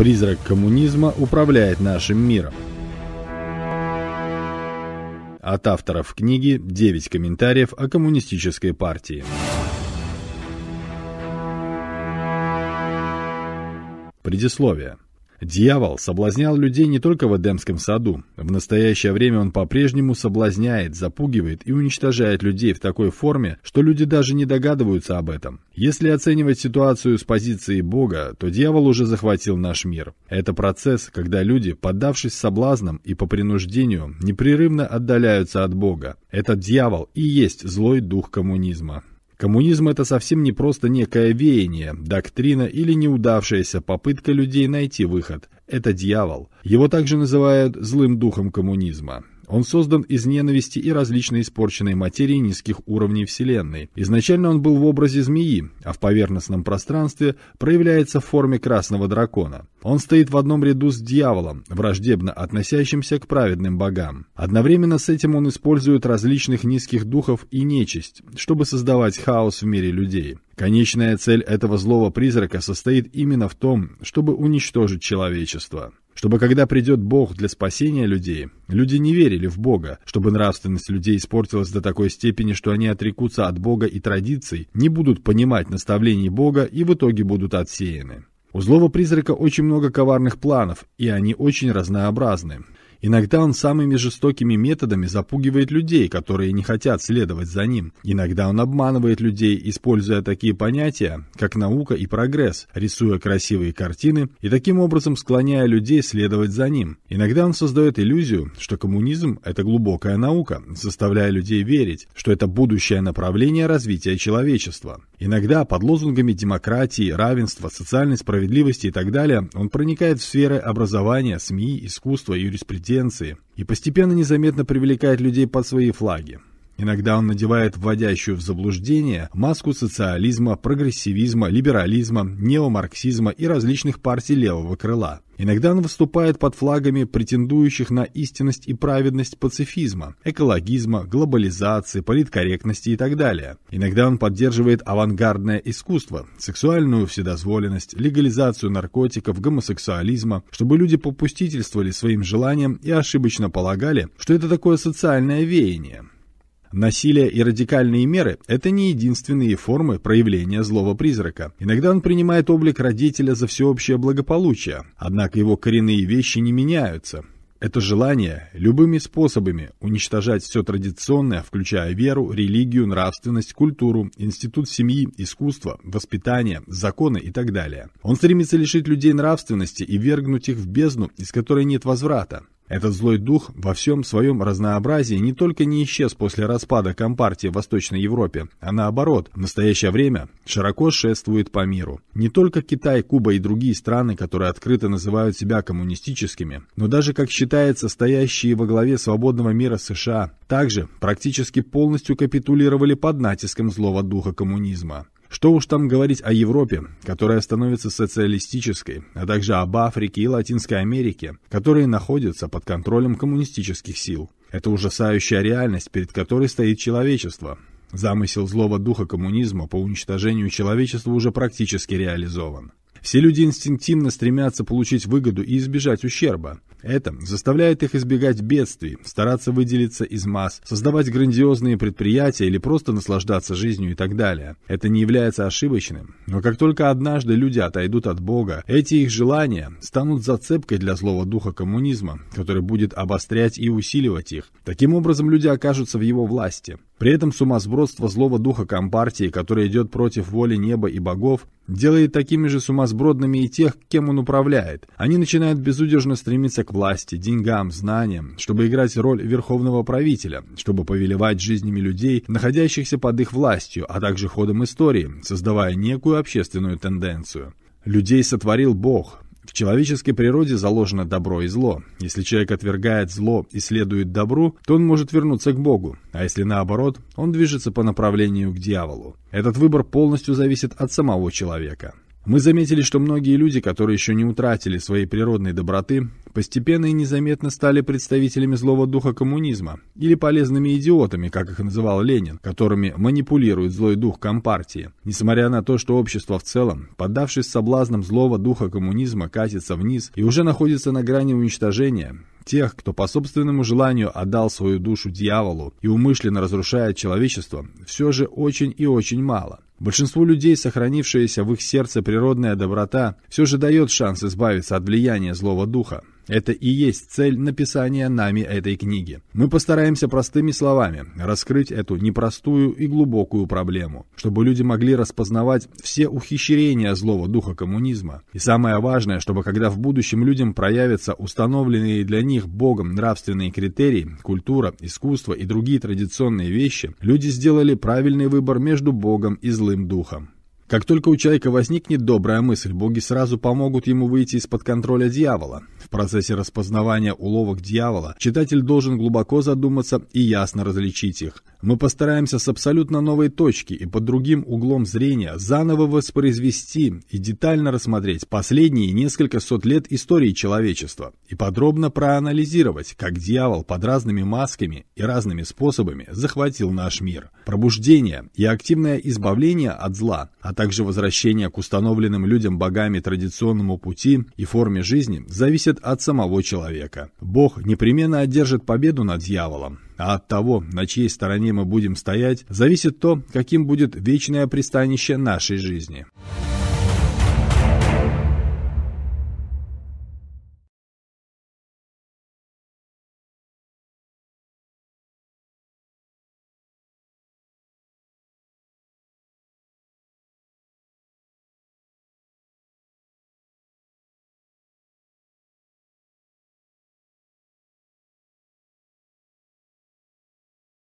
Призрак коммунизма управляет нашим миром. От авторов книги 9 комментариев о коммунистической партии. Предисловие. Дьявол соблазнял людей не только в Эдемском саду. В настоящее время он по-прежнему соблазняет, запугивает и уничтожает людей в такой форме, что люди даже не догадываются об этом. Если оценивать ситуацию с позиции Бога, то дьявол уже захватил наш мир. Это процесс, когда люди, поддавшись соблазнам и по принуждению, непрерывно отдаляются от Бога. Этот дьявол и есть злой дух коммунизма. Коммунизм – это совсем не просто некое веяние, доктрина или неудавшаяся попытка людей найти выход. Это дьявол. Его также называют злым духом коммунизма. Он создан из ненависти и различной испорченной материи низких уровней Вселенной. Изначально он был в образе змеи, а в поверхностном пространстве проявляется в форме красного дракона. Он стоит в одном ряду с дьяволом, враждебно относящимся к праведным богам. Одновременно с этим он использует различных низких духов и нечисть, чтобы создавать хаос в мире людей. Конечная цель этого злого призрака состоит именно в том, чтобы уничтожить человечество чтобы когда придет Бог для спасения людей, люди не верили в Бога, чтобы нравственность людей испортилась до такой степени, что они отрекутся от Бога и традиций, не будут понимать наставлений Бога и в итоге будут отсеяны. У злого призрака очень много коварных планов, и они очень разнообразны. Иногда он самыми жестокими методами запугивает людей, которые не хотят следовать за ним. Иногда он обманывает людей, используя такие понятия, как наука и прогресс, рисуя красивые картины и таким образом склоняя людей следовать за ним. Иногда он создает иллюзию, что коммунизм – это глубокая наука, заставляя людей верить, что это будущее направление развития человечества. Иногда под лозунгами демократии, равенства, социальной справедливости и так далее он проникает в сферы образования, СМИ, искусства, юриспруденции и постепенно незаметно привлекает людей под свои флаги. Иногда он надевает вводящую в заблуждение маску социализма, прогрессивизма, либерализма, неомарксизма и различных партий левого крыла. Иногда он выступает под флагами претендующих на истинность и праведность пацифизма, экологизма, глобализации, политкорректности и так далее. Иногда он поддерживает авангардное искусство, сексуальную вседозволенность, легализацию наркотиков, гомосексуализма, чтобы люди попустительствовали своим желаниям и ошибочно полагали, что это такое социальное веяние. Насилие и радикальные меры – это не единственные формы проявления злого призрака. Иногда он принимает облик родителя за всеобщее благополучие, однако его коренные вещи не меняются. Это желание любыми способами уничтожать все традиционное, включая веру, религию, нравственность, культуру, институт семьи, искусство, воспитание, законы и так далее. Он стремится лишить людей нравственности и вергнуть их в бездну, из которой нет возврата. Этот злой дух во всем своем разнообразии не только не исчез после распада Компартии в Восточной Европе, а наоборот, в настоящее время широко шествует по миру. Не только Китай, Куба и другие страны, которые открыто называют себя коммунистическими, но даже, как считается, стоящие во главе свободного мира США, также практически полностью капитулировали под натиском злого духа коммунизма. Что уж там говорить о Европе, которая становится социалистической, а также об Африке и Латинской Америке, которые находятся под контролем коммунистических сил. Это ужасающая реальность, перед которой стоит человечество. Замысел злого духа коммунизма по уничтожению человечества уже практически реализован. Все люди инстинктивно стремятся получить выгоду и избежать ущерба. Это заставляет их избегать бедствий, стараться выделиться из масс, создавать грандиозные предприятия или просто наслаждаться жизнью и так далее. Это не является ошибочным. Но как только однажды люди отойдут от Бога, эти их желания станут зацепкой для злого духа коммунизма, который будет обострять и усиливать их. Таким образом, люди окажутся в его власти. При этом сумасбродство злого духа Компартии, которое идет против воли неба и богов, делает такими же сумасбродными и тех, кем он управляет. Они начинают безудержно стремиться к власти, деньгам, знаниям, чтобы играть роль верховного правителя, чтобы повелевать жизнями людей, находящихся под их властью, а также ходом истории, создавая некую общественную тенденцию. Людей сотворил Бог. В человеческой природе заложено добро и зло. Если человек отвергает зло и следует добру, то он может вернуться к Богу, а если наоборот, он движется по направлению к дьяволу. Этот выбор полностью зависит от самого человека. Мы заметили, что многие люди, которые еще не утратили своей природной доброты, постепенно и незаметно стали представителями злого духа коммунизма или полезными идиотами, как их называл Ленин, которыми манипулирует злой дух Компартии. Несмотря на то, что общество в целом, поддавшись соблазнам злого духа коммунизма, катится вниз и уже находится на грани уничтожения, тех, кто по собственному желанию отдал свою душу дьяволу и умышленно разрушает человечество, все же очень и очень мало. Большинству людей сохранившаяся в их сердце природная доброта все же дает шанс избавиться от влияния злого духа. Это и есть цель написания нами этой книги. Мы постараемся простыми словами раскрыть эту непростую и глубокую проблему, чтобы люди могли распознавать все ухищрения злого духа коммунизма. И самое важное, чтобы когда в будущем людям проявятся установленные для них Богом нравственные критерии, культура, искусство и другие традиционные вещи, люди сделали правильный выбор между Богом и злым духом. Как только у человека возникнет добрая мысль, боги сразу помогут ему выйти из-под контроля дьявола. В процессе распознавания уловок дьявола читатель должен глубоко задуматься и ясно различить их мы постараемся с абсолютно новой точки и под другим углом зрения заново воспроизвести и детально рассмотреть последние несколько сот лет истории человечества и подробно проанализировать, как дьявол под разными масками и разными способами захватил наш мир. Пробуждение и активное избавление от зла, а также возвращение к установленным людям богами традиционному пути и форме жизни зависят от самого человека. Бог непременно одержит победу над дьяволом, а от того, на чьей стороне мы будем стоять, зависит то, каким будет вечное пристанище нашей жизни.